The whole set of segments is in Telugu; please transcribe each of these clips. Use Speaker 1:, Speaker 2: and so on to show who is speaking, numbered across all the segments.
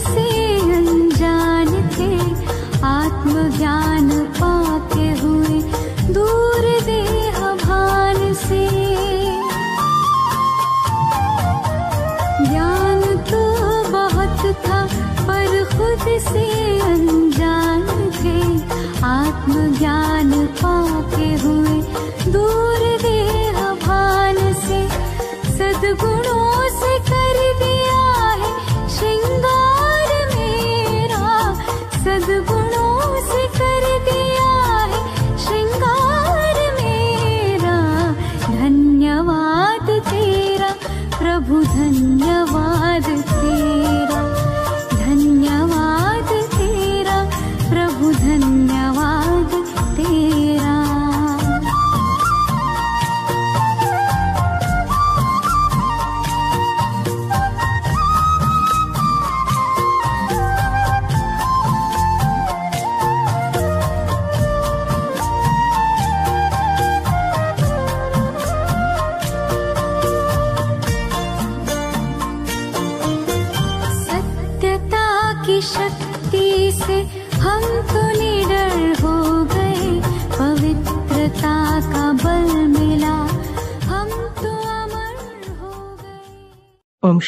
Speaker 1: ¿Sí?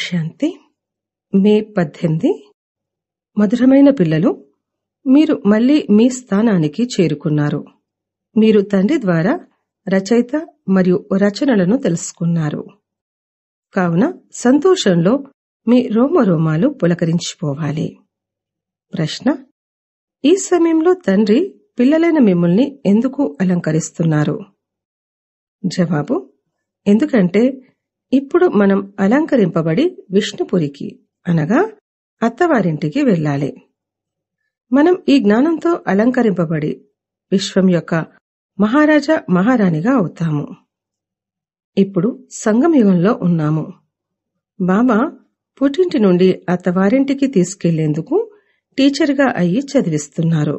Speaker 2: శాంతి మే పద్దెనిమిది మధురమైన పిల్లలు మీరు మళ్ళీ మీ స్థానానికి చేరుకున్నారు మీరు తండ్రి ద్వారా రచయిత మరియు రచనలను తెలుసుకున్నారు కావున సంతోషంలో మీ రోమరోమాలు పులకరించిపోవాలి ప్రశ్న ఈ సమయంలో తండ్రి పిల్లలైన మిమ్మల్ని ఎందుకు అలంకరిస్తున్నారు జవాబు ఎందుకంటే ఇప్పుడు మనం అలంకరింపబడి విష్ణుపురికి అనగా అత్తవారింటికి వెళ్ళాలి మనం ఈ జ్ఞానంతో అలంకరింపబడి విశ్వం యొక్క మహారాజా మహారాణిగా అవుతాము ఇప్పుడు సంగమయుగంలో ఉన్నాము బాబా పుట్టింటి నుండి అత్తవారింటికి తీసుకెళ్లేందుకు టీచర్గా అయ్యి చదివిస్తున్నారు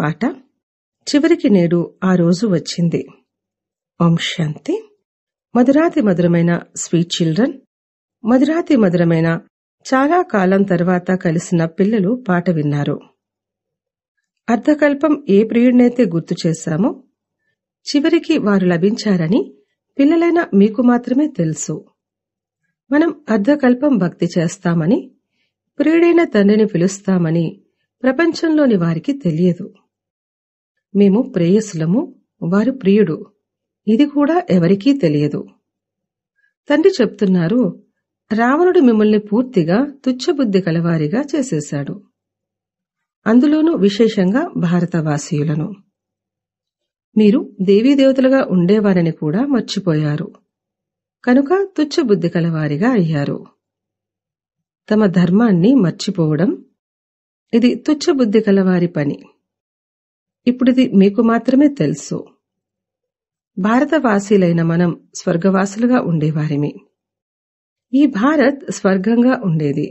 Speaker 2: పాట చివరికి నేడు ఆ రోజు వచ్చింది ఓం శాంతి మధురాతి మధురమైన స్వీట్ చిల్డ్రన్ మధురాతి మధురమైన చాలా కాలం తర్వాత కలిసిన పిల్లలు పాట విన్నారు అర్ధకల్పం ఏ ప్రియుడినైతే గుర్తు చేశామో చివరికి వారు లభించారని పిల్లలైన మీకు మాత్రమే తెలుసు మనం అర్ధకల్పం భక్తి చేస్తామని ప్రియుడైన తండ్రిని పిలుస్తామని ప్రపంచంలోని వారికి తెలియదు మేము ప్రేయసులము వారు ప్రియుడు ఇది కూడా ఎవరికీ తెలియదు తండ్రి చెప్తున్నారు రావణుడు మిమ్మల్ని పూర్తిగా తుచ్చబుద్ధి కలవారిగా చేసేశాడు అందులోనూ విశేషంగా భారతవాసీయులను మీరు దేవీదేవతలుగా ఉండేవారని కూడా మర్చిపోయారు కనుక తుచ్చబుద్ధి కలవారిగా అయ్యారు తమ ధర్మాన్ని మర్చిపోవడం ఇది తుచ్చబుద్ధి కలవారి పని ఇప్పుడిది మీకు మాత్రమే తెలుసు భారతవాసీలైన మనం స్వర్గవాసులుగా ఉండేవారిమి ఈ భారత్ స్వర్గంగా ఉండేది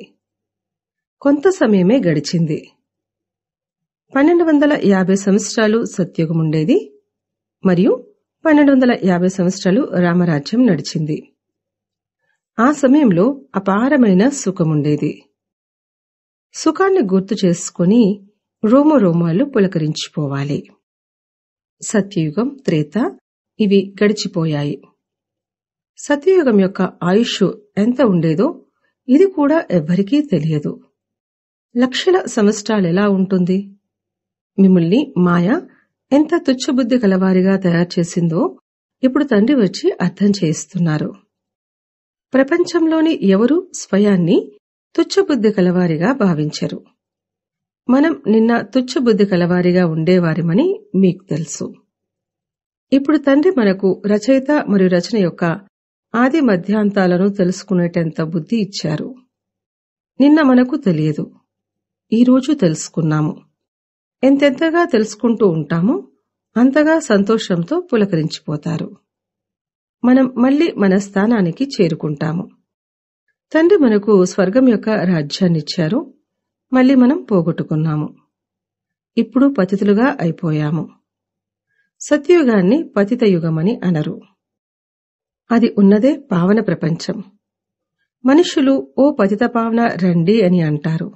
Speaker 2: కొంత సమయమే గడిచింది పన్నెండు వందల యాభై సంవత్సరాలు సత్యుగముండేది మరియు పన్నెండు వందల యాభై సంవత్సరాలు రామరాజ్యం నడిచింది ఆ సమయంలో అపారమైన సుఖముండేది సుఖాన్ని గుర్తు చేసుకుని రోమరోమాలు పులకరించిపోవాలి సత్యయుగం త్రేత ఇవి గడిచిపోయాయి సత్యయుగం యొక్క ఆయుష్ ఎంత ఉండేదో ఇది కూడా ఎవ్వరికీ తెలియదు లక్షల సంవత్సరాలెలా ఉంటుంది మిమ్మల్ని మాయ ఎంత తుచ్చబుద్ధి కలవారిగా తయారు చేసిందో ఇప్పుడు తండ్రి వచ్చి అర్థం చేయిస్తున్నారు ప్రపంచంలోని ఎవరూ స్వయాన్ని తుచ్చబుద్ధి కలవారిగా భావించరు మనం నిన్న తుచ్చబుద్ధి కలవారిగా ఉండేవారిమని మీకు తెలుసు ఇప్పుడు తండ్రి మనకు రచయిత మరియు రచన యొక్క ఆది మధ్యాంతాలను తెలుసుకునేటంత బుద్ధి ఇచ్చారు నిన్న మనకు తెలియదు ఈరోజు తెలుసుకున్నాము ఎంతెంతగా తెలుసుకుంటూ ఉంటామో అంతగా సంతోషంతో పులకరించిపోతారు మనం మళ్ళీ మన స్థానానికి చేరుకుంటాము తండ్రి మనకు స్వర్గం యొక్క రాజ్యాన్ని ఇచ్చారు మళ్ళీ మనం పోగొట్టుకున్నాము ఇప్పుడు పతితులుగా అయిపోయాము సత్యయుగాన్ని పతిత యుగమని అనరు అది ఉన్నదే పావన ప్రపంచం మనుషులు ఓ పతిత పావన రండి అని అంటారు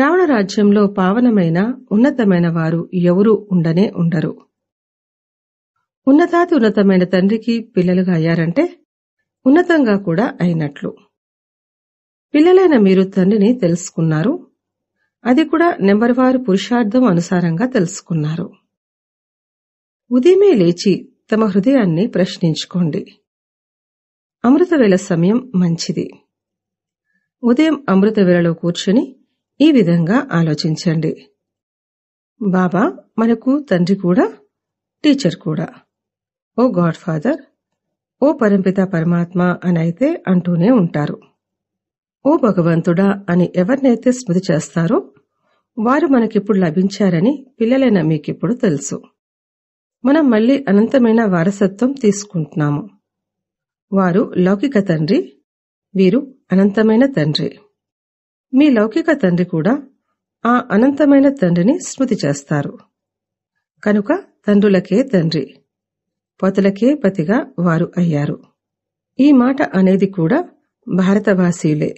Speaker 2: రావణ రాజ్యంలో పావనమైన ఉన్నతమైన వారు ఎవరూ ఉండనే ఉండరు ఉన్నతాతి ఉన్నతమైన తండ్రికి పిల్లలుగా అయ్యారంటే ఉన్నతంగా కూడా అయినట్లు పిల్లలైన మీరు తండ్రిని తెలుసుకున్నారు అది కూడా నెంబర్ వారు పురుషార్థం అనుసారంగా తెలుసుకున్నారు ఉదయమే లేచి తమ హృదయాన్ని ప్రశ్నించుకోండి అమృతవేళ సమయం మంచిది ఉదయం అమృతవేళలో కూర్చుని ఈ విధంగా ఆలోచించండి బాబా మనకు తండ్రి కూడా టీచర్ కూడా ఓ గాడ్ ఫాదర్ ఓ పరంపిత పరమాత్మ అని అయితే అంటూనే ఉంటారు ఓ భగవంతుడా అని ఎవరినైతే స్మృతి చేస్తారో వారు మనకిప్పుడు లభించారని పిల్లలైన మీకిప్పుడు తెలుసు మనం మళ్ళీ అనంతమైన వారసత్వం తీసుకుంటున్నాము వారు లౌకిక తండ్రి వీరు అనంతమైన తండ్రి మీ లౌకిక తండ్రి కూడా ఆ అనంతమైన తండ్రిని స్మృతి చేస్తారు కనుక తండ్రులకే తండ్రి పొతలకే పతిగా వారు అయ్యారు ఈ మాట అనేది కూడా భారతవాసీలే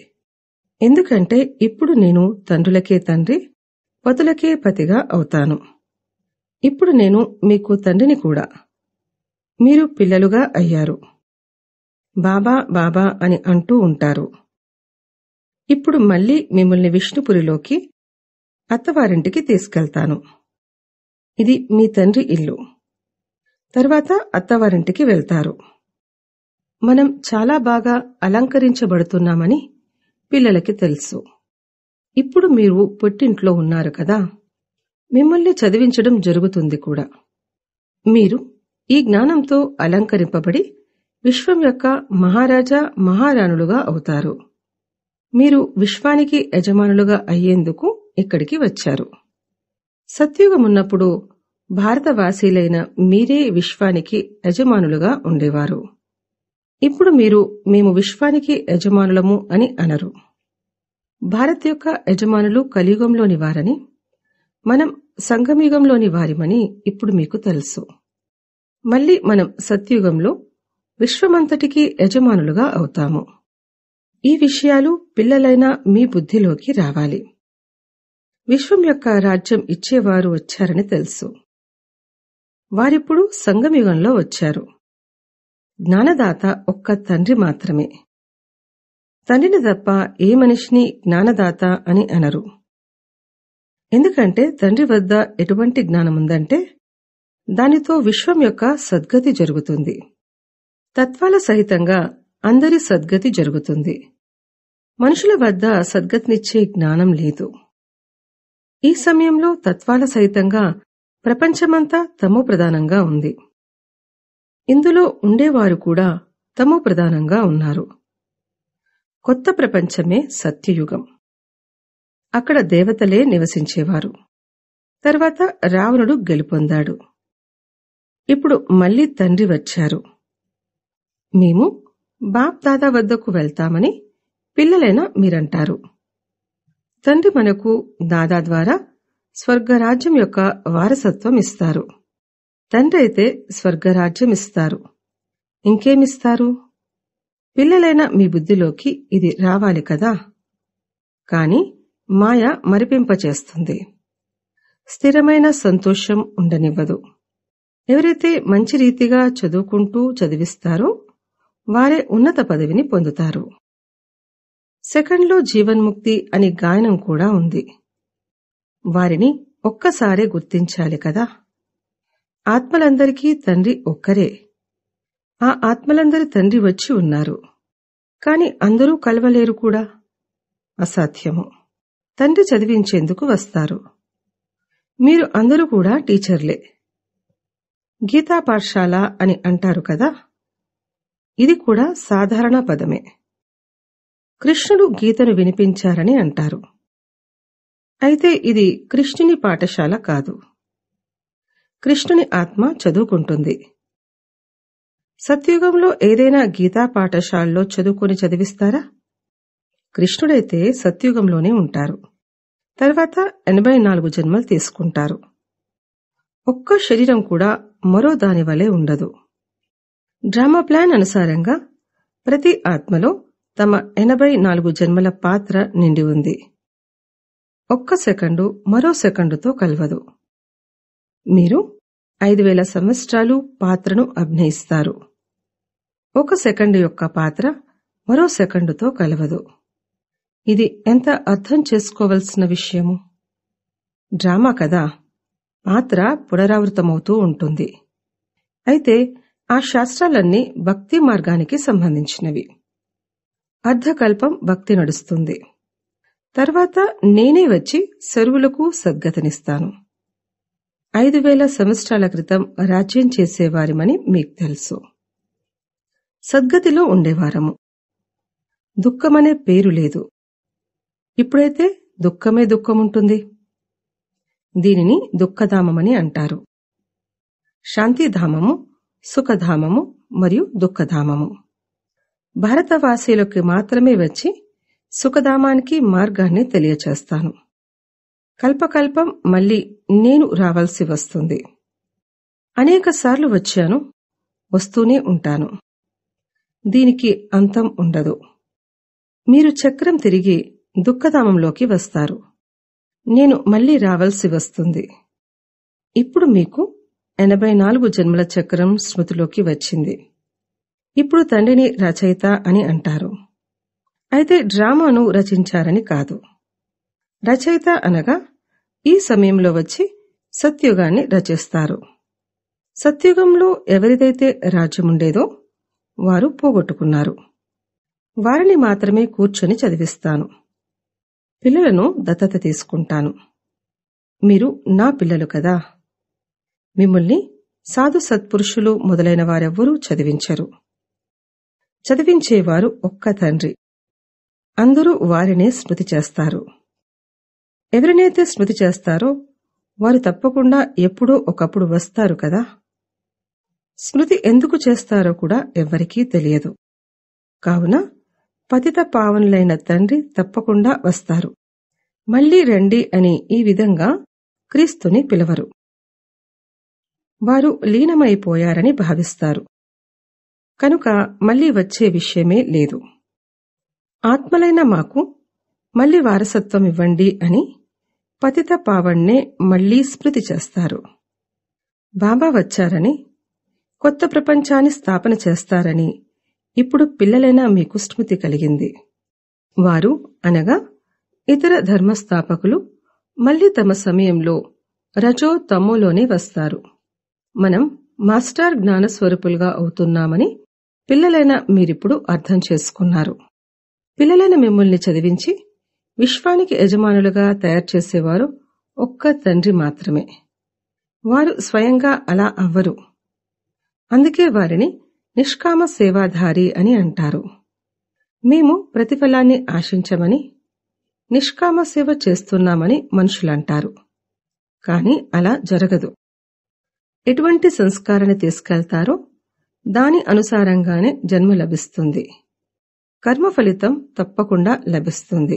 Speaker 2: ఎందుకంటే ఇప్పుడు నేను తండ్రులకే తండ్రి పతులకే పతిగా అవుతాను ఇప్పుడు నేను మీకు తండ్రిని కూడా మీరు పిల్లలుగా అయ్యారు బాబా బాబా అని అంటూ ఉంటారు ఇప్పుడు మళ్ళీ మిమ్మల్ని విష్ణుపురిలోకి అత్తవారింటికి తీసుకెళ్తాను ఇది మీ తండ్రి ఇల్లు తర్వాత అత్తవారింటికి వెళ్తారు మనం చాలా బాగా అలంకరించబడుతున్నామని పిల్లలకి తెలుసు ఇప్పుడు మీరు పుట్టింట్లో ఉన్నారు కదా మిమ్మల్ని చదివించడం జరుగుతుంది కూడా మీరు ఈ జ్ఞానంతో అలంకరింపబడి విశ్వం యొక్క మహారాజా మహారాణులుగా అవుతారు మీరు విశ్వానికి యజమానులుగా అయ్యేందుకు ఇక్కడికి వచ్చారు సత్యుగమున్నప్పుడు భారతవాసీలైన మీరే విశ్వానికి యజమానులుగా ఉండేవారు ఇప్పుడు మీరు మేము విశ్వానికి యజమానులము అని అనరు భారత్ యొక్క యజమానులు కలియుగంలోని వారని మనం సంగమయుగంలోని వారిమని ఇప్పుడు మీకు తెలుసు మళ్ళీ మనం సత్యుగంలో విశ్వమంతటికి యజమానులుగా అవుతాము ఈ విషయాలు పిల్లలైన మీ బుద్ధిలోకి రావాలి విశ్వం యొక్క రాజ్యం ఇచ్చేవారు వచ్చారని తెలుసు వారిప్పుడు సంగమయుగంలో వచ్చారు జ్ఞానదాత ఒక్క తండ్రి మాత్రమే తండ్రిని తప్ప ఏ మనిషిని జ్ఞానదాత అని అనరు ఎందుకంటే తండ్రి వద్ద ఎటువంటి జ్ఞానముందంటే దానితో విశ్వం యొక్క సద్గతి జరుగుతుంది తత్వాల సహితంగా అందరి సద్గతి జరుగుతుంది మనుషుల వద్ద సద్గతినిచ్చే జ్ఞానం లేదు ఈ సమయంలో తత్వాల సహితంగా ప్రపంచమంతా తమో ప్రధానంగా ఉంది ఇందులో ఉండేవారు కూడా తమో ప్రధానంగా ఉన్నారు కొత్త ప్రపంచమే సత్యయుగం అక్కడ దేవతలే నివసించేవారు తర్వాత రావణుడు గెలుపొందాడు ఇప్పుడు మళ్ళీ తండ్రి వచ్చారు మేము బాప్ దాదా వద్దకు వెళ్తామని పిల్లలైనా మీరంటారు తండ్రి మనకు దాదా ద్వారా స్వర్గరాజ్యం యొక్క వారసత్వం ఇస్తారు తండ్రి అయితే స్వర్గరాజ్యం ఇస్తారు ఇంకేమిస్తారు పిల్లలైన మీ బుద్ధిలోకి ఇది రావాలి కదా కాని మాయ మరిపింపచేస్తుంది స్థిరమైన సంతోషం ఉండనివ్వదు ఎవరైతే మంచి రీతిగా చదువుకుంటూ చదివిస్తారో వారే ఉన్నత పదవిని పొందుతారు సెకండ్లో జీవన్ముక్తి అని గాయనం కూడా ఉంది వారిని ఒక్కసారే గుర్తించాలి కదా ఆత్మలందరికీ తండ్రి ఒక్కరే ఆ ఆత్మలందరి తండ్రి వచ్చి ఉన్నారు కాని అందరూ కలవలేరు కూడా అసాధ్యము తండ్రి చదివించేందుకు వస్తారు మీరు అందరూ కూడా టీచర్లే గీతా పాఠశాల అని అంటారు కదా ఇది కూడా సాధారణ పదమే కృష్ణుడు గీతను వినిపించారని అంటారు అయితే ఇది కృష్ణుని పాఠశాల కాదు కృష్ణుని ఆత్మ చదువుకుంటుంది సత్యుగంలో ఏదైనా గీతా పాఠశాలలో చదువుకొని చదివిస్తారా కృష్ణుడైతే సత్యుగంలోనే ఉంటారు తర్వాత ఎనభై నాలుగు జన్మలు తీసుకుంటారు ఒక్క శరీరం కూడా మరో దాని వలె ఉండదు డ్రామా ప్లాన్ అనుసారంగా ప్రతి ఆత్మలో తమ ఎనభై నాలుగు జన్మల పాత్ర నిండి ఉంది ఒక్క సెకండు మరో సెకండుతో కలవదు మీరు ఐదు వేల సంవత్సరాలు పాత్రను అభినయిస్తారు ఒక సెకండు యొక్క పాత్ర మరో సెకండుతో కలవదు ఇది ఎంత అర్థం చేసుకోవలసిన విషయము డ్రామా కదా పాత్ర పునరావృతమవుతూ ఉంటుంది అయితే ఆ శాస్త్రాలన్నీ భక్తి మార్గానికి సంబంధించినవి అర్ధకల్పం భక్తి నడుస్తుంది తర్వాత నేనే వచ్చి సరువులకు సద్గతనిస్తాను ఐదు వేల సంవత్సరాల క్రితం రాజ్యం చేసేవారిమని మీకు తెలుసు సద్గతిలో ఉండేవారము దుఃఖమనే పేరు లేదు ఇప్పుడైతే దుఃఖమే దుఃఖముంటుంది దీనిని దుఃఖధామమని అంటారు శాంతిధామము సుఖధామము మరియు దుఃఖధామము భారతవాసీలకు మాత్రమే వచ్చి సుఖధామానికి మార్గాన్ని తెలియచేస్తాను కల్పకల్పం మళ్ళీ నేను రావాల్సి వస్తుంది అనేకసార్లు వచ్చాను వస్తూనే ఉంటాను దీనికి అంతం ఉండదు మీరు చక్రం తిరిగి దుఃఖధామంలోకి వస్తారు నేను మళ్ళీ రావాల్సి వస్తుంది ఇప్పుడు మీకు ఎనభై నాలుగు జన్మల చక్రం స్మృతిలోకి వచ్చింది ఇప్పుడు తండ్రిని రచయిత అని అంటారు అయితే డ్రామాను రచించారని కాదు రచయిత అనగా ఈ సమయంలో వచ్చి సత్యుగాన్ని రచిస్తారు సత్యుగంలో ఎవరిదైతే రాజ్యముండేదో వారు పోగొట్టుకున్నారు వారిని మాత్రమే కూర్చొని చదివిస్తాను పిల్లలను దత్తత తీసుకుంటాను మీరు నా పిల్లలు కదా మిమ్మల్ని సాధు సత్పురుషులు మొదలైన వారెవ్వరూ చదివించరు చదివించేవారు ఒక్క తండ్రి అందరూ వారినే స్మృతి చేస్తారు ఎవరినైతే స్మృతి చేస్తారో వారు తప్పకుండా ఎప్పుడో ఒకప్పుడు వస్తారు కదా స్మృతి ఎందుకు చేస్తారో కూడా ఎవ్వరికీ తెలియదు కావున పతిత పావనులైన తండ్రి తప్పకుండా వస్తారు మళ్లీ రండి అని ఈ విధంగా క్రీస్తుని పిలవరు వారు లీనమైపోయారని భావిస్తారు కనుక మళ్లీ వచ్చే విషయమే లేదు ఆత్మలైన మాకు మళ్ళీ వారసత్వం ఇవ్వండి అని పతిత పావణ్ణే మళ్లీ స్మృతి చేస్తారు బాబా వచ్చారని కొత్త ప్రపంచాన్ని స్థాపన చేస్తారని ఇప్పుడు పిల్లలైనా మీకు స్మృతి కలిగింది వారు అనగా ఇతర ధర్మస్థాపకులు మళ్లీ తమ సమయంలో రజో తమ్ములోనే వస్తారు మనం మాస్టర్ జ్ఞానస్వరూపులుగా అవుతున్నామని పిల్లలైన మీరిప్పుడు అర్థం చేసుకున్నారు పిల్లలైన మిమ్మల్ని చదివించి విశ్వానికి యజమానులుగా తయారు చేసేవారు ఒక్క తండ్రి మాత్రమే వారు స్వయంగా అలా అవ్వరు అందుకే వారిని నిష్కామ సేవాధారి అని అంటారు మేము ప్రతిఫలాన్ని ఆశించమని నిష్కామ సేవ చేస్తున్నామని మనుషులంటారు కాని అలా జరగదు ఎటువంటి సంస్కారాన్ని తీసుకెళ్తారో దాని అనుసారంగానే జన్మ లభిస్తుంది కర్మ ఫలితం తప్పకుండా లభిస్తుంది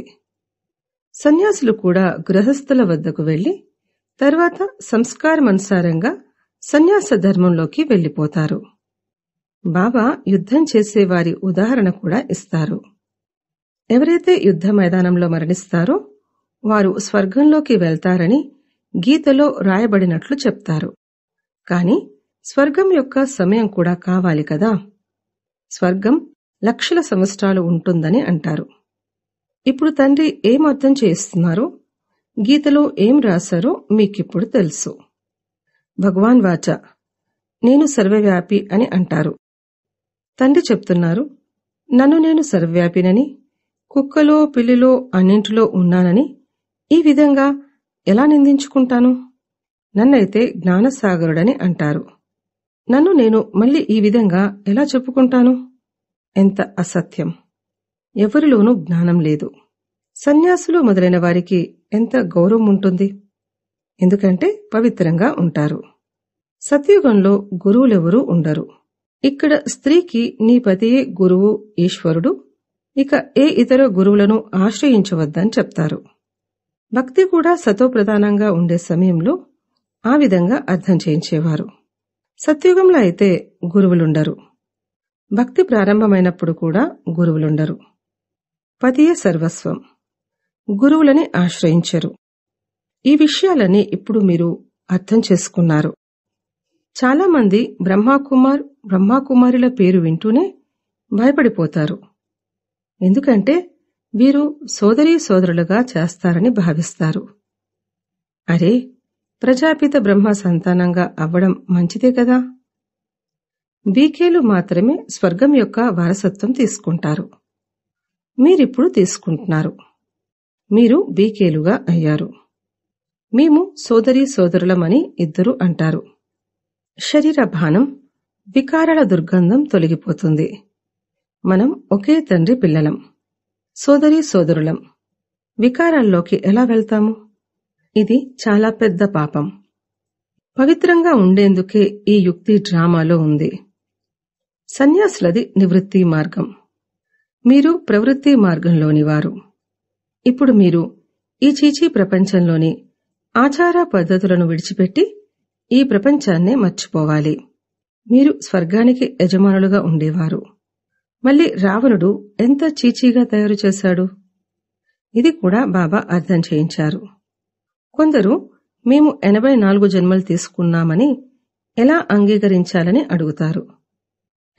Speaker 2: సన్యాసులు కూడా గృహస్థుల వద్దకు వెళ్లి తర్వాత సంస్కారమనుసారంగా సన్యాస ధర్మంలోకి వెళ్లిపోతారు బాబా యుద్ధం చేసేవారి ఉదాహరణ కూడా ఇస్తారు ఎవరైతే యుద్ధ మైదానంలో మరణిస్తారో వారు స్వర్గంలోకి వెళ్తారని గీతలో రాయబడినట్లు చెప్తారు కాని స్వర్గం యొక్క సమయం కూడా కావాలి కదా స్వర్గం లక్షల సంవత్సరాలు ఉంటుందని అంటారు ఇప్పుడు తండ్రి ఏం అర్థం చేస్తున్నారు గీతలో ఏం రాశారో మీకిప్పుడు తెలుసు భగవాన్ వాచ నేను సర్వవ్యాపి అని అంటారు తండ్రి చెప్తున్నారు నన్ను నేను సర్వవ్యాపినని కుక్కలో పిల్లిలో అన్నింటిలో ఉన్నానని ఈ విధంగా ఎలా నిందించుకుంటాను నన్నైతే జ్ఞానసాగరుడని అంటారు నన్ను నేను మళ్ళీ ఈ విధంగా ఎలా చెప్పుకుంటాను ఎంత అసత్యం ఎవరిలోనూ జ్ఞానం లేదు సన్యాసులు మొదలైన వారికి ఎంత గౌరవం ఉంటుంది ఎందుకంటే పవిత్రంగా ఉంటారు సత్యుగంలో గురువులెవరూ ఉండరు ఇక్కడ స్త్రీకి నీ పతియే గురువు ఈశ్వరుడు ఇక ఏ ఇతర గురువులను ఆశ్రయించవద్దని చెప్తారు భక్తి కూడా సతోప్రధానంగా ఉండే సమయంలో ఆ విధంగా అర్థం చేయించేవారు సత్యుగంలో అయితే గురువులుండరు భక్తి ప్రారంభమైనప్పుడు కూడా గురువులుండరు పతియే సర్వస్వం గురువులని ఆశ్రయించరు ఈ విషయాలని ఇప్పుడు మీరు అర్థం చేసుకున్నారు చాలామంది బ్రహ్మాకుమార్ బ్రహ్మాకుమారుల పేరు వింటూనే భయపడిపోతారు ఎందుకంటే వీరు సోదరీ సోదరులుగా చేస్తారని భావిస్తారు అరే ప్రజాపిత బ్రహ్మ సంతానంగా అవ్వడం మంచిదే కదా బీకేలు మాత్రమే స్వర్గం యొక్క వారసత్వం తీసుకుంటారు మీరిప్పుడు తీసుకుంటున్నారు మీరు బీకేలుగా అయ్యారు మేము సోదరీ సోదరులమని ఇద్దరు అంటారు శరీర భానం వికారాల దుర్గంధం తొలగిపోతుంది మనం ఒకే తండ్రి పిల్లలం సోదరీ సోదరులం వికారాల్లోకి ఎలా వెళ్తాము ఇది చాలా పెద్ద పాపం పవిత్రంగా ఉండేందుకే ఈ యుక్తి డ్రామాలో ఉంది సన్యాసులది నివృత్తి మార్గం మీరు ప్రవృత్తి మార్గంలోని వారు ఇప్పుడు మీరు ఈ చీచీ ప్రపంచంలోని ఆచార పద్ధతులను విడిచిపెట్టి ఈ ప్రపంచాన్నే మర్చిపోవాలి మీరు స్వర్గానికి యజమానులుగా ఉండేవారు మళ్ళీ రావణుడు ఎంత చీచీగా తయారు చేశాడు ఇది కూడా బాబా అర్థం చేయించారు కొందరు మేము ఎనభై నాలుగు జన్మలు తీసుకున్నామని ఎలా అంగీకరించాలని అడుగుతారు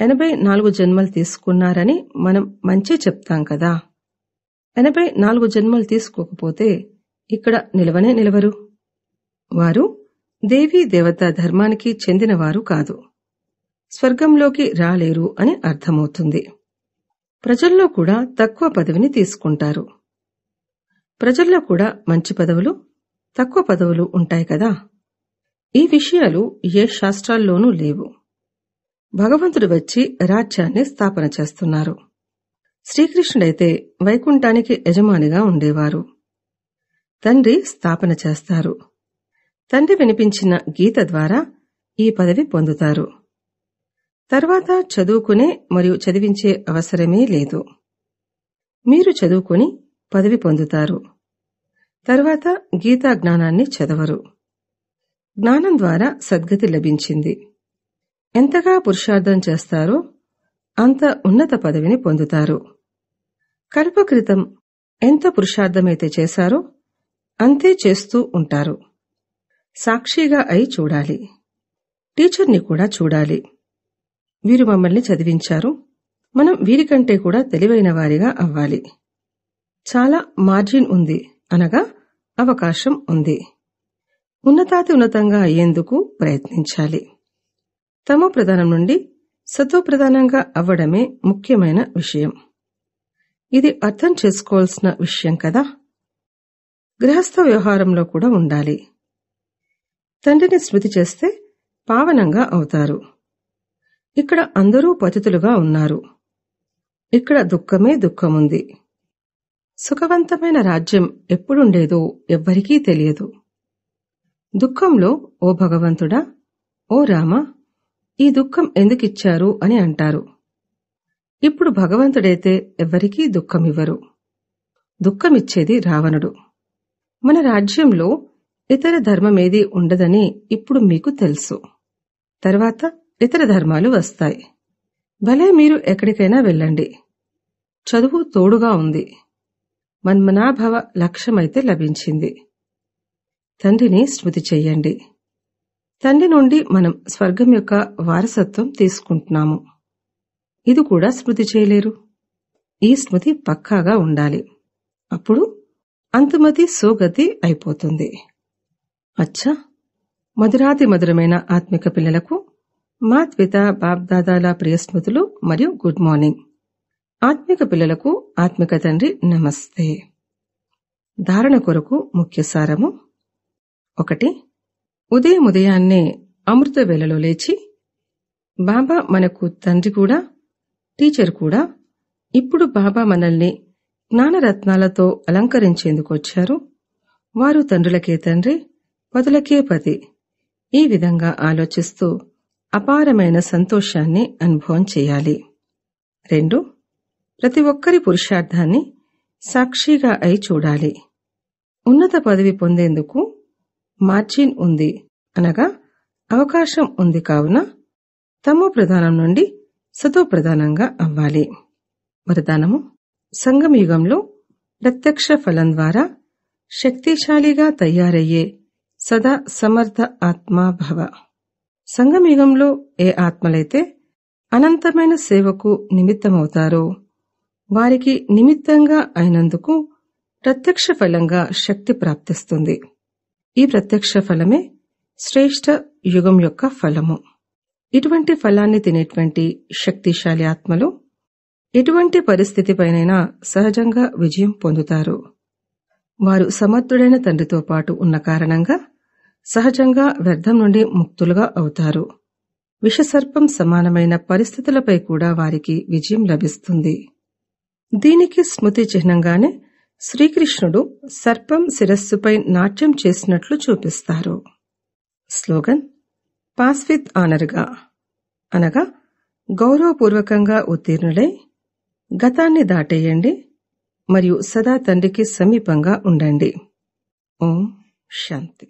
Speaker 2: ఎనభై నాలుగు జన్మలు తీసుకున్నారని మనం మంచి చెప్తాం కదా ఎనభై నాలుగు జన్మలు తీసుకోకపోతే ఇక్కడ నిలవనే నిలవరు వారు దేవీ దేవత ధర్మానికి చెందినవారు కాదు స్వర్గంలోకి రాలేరు అని అర్థమవుతుంది ప్రజల్లో కూడా తక్కువ పదవిని తీసుకుంటారు ప్రజల్లో కూడా మంచి పదవులు తక్కువ పదవులు ఉంటాయి కదా ఈ విషయాలు ఏ శాస్త్రాల్లోనూ లేవు భగవంతుడు వచ్చి రాజ్యాన్ని స్థాపన చేస్తున్నారు శ్రీకృష్ణుడైతే వైకుంఠానికి యజమానిగా ఉండేవారు తండ్రి స్థాపన చేస్తారు తండ్రి వినిపించిన గీత ద్వారా ఈ పదవి పొందుతారు తర్వాత చదువుకునే మరియు చదివించే అవసరమే లేదు మీరు చదువుకుని పదవి పొందుతారు తర్వాత గీతా జ్ఞానాన్ని చదవరు జ్ఞానం ద్వారా సద్గతి లభించింది ఎంతగా పురుషార్థం చేస్తారో అంత ఉన్నత పదవిని పొందుతారు కల్ప ఎంత పురుషార్థమైతే చేశారో అంతే చేస్తూ ఉంటారు సాక్షిగా అయి చూడాలి టీచర్ని కూడా చూడాలి వీరు మమ్మల్ని చదివించారు మనం వీరికంటే కూడా తెలివైన వారిగా అవ్వాలి చాలా మార్జిన్ ఉంది అనగా అవకాశం ఉంది ఉన్నతాతి ఉన్నతంగా అయ్యేందుకు ప్రయత్నించాలి తమో ప్రధానం నుండి సత్వ ప్రధానంగా అవ్వడమే ముఖ్యమైన విషయం ఇది అర్థం చేసుకోవాల్సిన విషయం కదా గృహస్థ వ్యవహారంలో కూడా ఉండాలి తండ్రిని స్మృతి చేస్తే పావనంగా అవుతారు ఇక్కడ అందరూ పతితులుగా ఉన్నారు ఇక్కడ దుఃఖమే దుఃఖముంది సుఖవంతమైన రాజ్యం ఎప్పుడుండేదో ఎవ్వరికీ తెలియదు దుఃఖంలో ఓ భగవంతుడా ఓ రామ ఈ దుఃఖం ఎందుకిచ్చారు అని అంటారు ఇప్పుడు భగవంతుడైతే ఎవ్వరికీ దుఃఖమివ్వరు దుఃఖమిచ్చేది రావణుడు మన రాజ్యంలో ఇతర ధర్మమేదీ ఉండదని ఇప్పుడు మీకు తెలుసు తర్వాత ఇతర ధర్మాలు వస్తాయి భలే మీరు ఎక్కడికైనా వెళ్ళండి చదువు తోడుగా ఉంది మన్మనాభవ లక్ష్యమైతే లభించింది తండ్రిని స్మృతి చెయ్యండి తండ్రి నుండి మనం స్వర్గం యొక్క వారసత్వం తీసుకుంటున్నాము ఇది కూడా స్మృతి చేయలేరు ఈ స్మృతి పక్కాగా ఉండాలి అప్పుడు అంతుమతి సోగతి అయిపోతుంది అచ్చా మధురాతి మధురమైన ఆత్మిక పిల్లలకు మాత్పిత బాప్దాదాల ప్రియ స్మృతులు మరియు గుడ్ మార్నింగ్ ఆత్మిక పిల్లలకు ఆత్మిక తండ్రి నమస్తే ధారణ కొరకు ముఖ్య సారము ఒకటి ఉదయం ఉదయాన్నే అమృత వేళలో లేచి బాబా మనకు తండ్రి కూడా టీచర్ కూడా ఇప్పుడు బాబా మనల్ని జ్ఞానరత్నాలతో అలంకరించేందుకు వచ్చారు వారు తండ్రులకే తండ్రి పదులకే పది ఈ విధంగా ఆలోచిస్తూ అపారమైన సంతోషాన్ని అనుభవం చేయాలి రెండు ప్రతి ఒక్కరి పురుషార్థాన్ని సాక్షిగా అయి చూడాలి ఉన్నత పదవి పొందేందుకు మార్జిన్ ఉంది అనగా అవకాశం ఉంది కావున తమో ప్రధానం నుండి సతో ప్రధానంగా అవ్వాలి వరదానము సంగమయుగంలో యుగంలో ప్రత్యక్ష ఫలం ద్వారా శక్తిశాలిగా తయారయ్యే సదా సమర్థ ఆత్మాభవ సంగమయుగంలో ఏ ఆత్మలైతే అనంతమైన సేవకు నిమిత్తమవుతారో వారికి నిమిత్తంగా అయినందుకు ప్రత్యక్ష ఫలంగా శక్తి ప్రాప్తిస్తుంది ఈ ప్రత్యక్ష ఫలమే శ్రేష్ఠ యుగం యొక్క ఫలము ఇటువంటి ఫలాన్ని తినేటువంటి శక్తిశాలి ఆత్మలు ఎటువంటి పరిస్థితిపైనైనా సహజంగా విజయం పొందుతారు వారు సమర్థుడైన తండ్రితో పాటు ఉన్న కారణంగా సహజంగా వ్యర్థం నుండి ముక్తులుగా అవుతారు విషసర్పం సమానమైన పరిస్థితులపై కూడా వారికి విజయం లభిస్తుంది దీనికి స్మృతి చిహ్నంగానే శ్రీకృష్ణుడు సర్పం శిరస్సుపై నాట్యం చేసినట్లు చూపిస్తారు స్లోగన్ పాస్విత్ ఆనర్గా అనగా గౌరవపూర్వకంగా ఉత్తీర్ణులై గతాన్ని దాటేయండి మరియు సదా తండ్రికి సమీపంగా ఉండండి ఓం శాంతి